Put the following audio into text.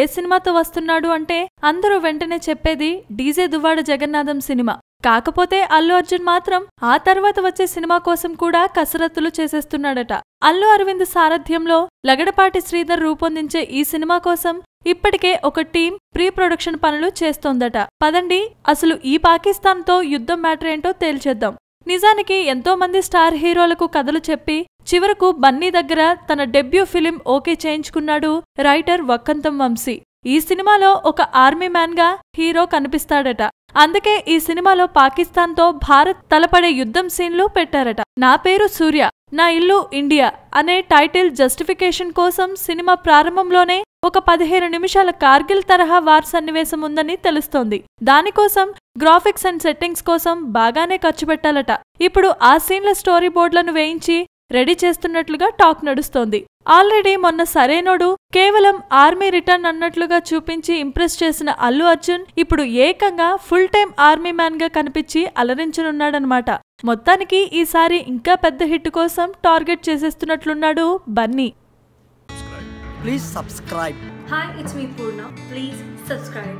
ఏ సినిమాతో వస్తున్నాడు అంటే అందరూ వెంటనే చెప్పేది డీజే దువ్వాడ జగన్నాథం సినిమా కాకపోతే అల్లు అర్జున్ మాత్రం ఆ తర్వాత వచ్చే సినిమా కోసం కూడా కసరత్తులు చేసేస్తున్నాడట అల్లు అరవింద్ సారథ్యంలో లగడపాటి శ్రీధర్ రూపొందించే ఈ సినిమా కోసం ఇప్పటికే ఒక టీం ప్రీ ప్రొడక్షన్ పనులు చేస్తోందట పదండి అసలు ఈ పాకిస్తాన్తో యుద్ధం మ్యాటర్ ఏంటో తేల్చేద్దాం నిజానికి ఎంతో మంది స్టార్ హీరోలకు కథలు చెప్పి చివరకు బన్నీ దగ్గర తన డెబ్యూ ఫిలిం ఓకే చేయించుకున్నాడు రైటర్ వక్కంతం వంశీ ఈ సినిమాలో ఒక ఆర్మీ మ్యాన్ గా హీరో కనిపిస్తాడట అందుకే ఈ సినిమాలో పాకిస్తాన్ తో భారత్ తలపడే యుద్ధం సీన్లు పెట్టారట నా పేరు సూర్య నా ఇల్లు ఇండియా అనే టైటిల్ జస్టిఫికేషన్ కోసం సినిమా ప్రారంభంలోనే ఒక పదిహేను నిమిషాల కార్గిల్ తరహా వార్ సన్నివేశం ఉందని తెలుస్తోంది దానికోసం గ్రాఫిక్స్ అండ్ సెట్టింగ్స్ కోసం బాగానే ఖర్చు పెట్టాలట ఇప్పుడు ఆ సీన్ల స్టోరీ బోర్డులను వేయించి రెడీ చేస్తున్నట్లుగా టాక్ నడుస్తోంది ఆల్రెడీ మొన్న సరైనోడు కేవలం ఆర్మీ రిటర్న్ అన్నట్లుగా చూపించి ఇంప్రెస్ చేసిన అల్లు అర్జున్ ఇప్పుడు ఏకంగా ఫుల్ టైం ఆర్మీ మ్యాన్ గా కనిపించి అలరించనున్నాడనమాట మొత్తానికి ఈసారి ఇంకా పెద్ద హిట్ కోసం టార్గెట్ చేసేస్తున్నట్లున్నాడు Bunny please subscribe hi it's me Poorna please subscribe